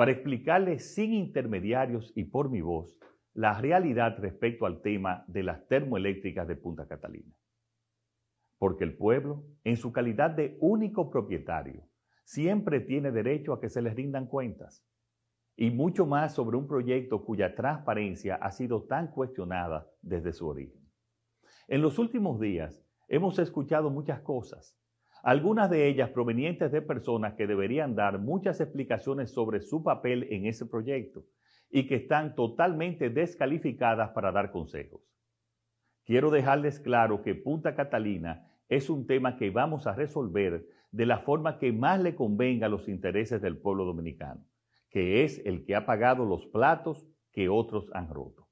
para explicarles sin intermediarios y por mi voz la realidad respecto al tema de las termoeléctricas de Punta Catalina. Porque el pueblo, en su calidad de único propietario, siempre tiene derecho a que se les rindan cuentas. Y mucho más sobre un proyecto cuya transparencia ha sido tan cuestionada desde su origen. En los últimos días hemos escuchado muchas cosas, algunas de ellas provenientes de personas que deberían dar muchas explicaciones sobre su papel en ese proyecto y que están totalmente descalificadas para dar consejos. Quiero dejarles claro que Punta Catalina es un tema que vamos a resolver de la forma que más le convenga a los intereses del pueblo dominicano, que es el que ha pagado los platos que otros han roto.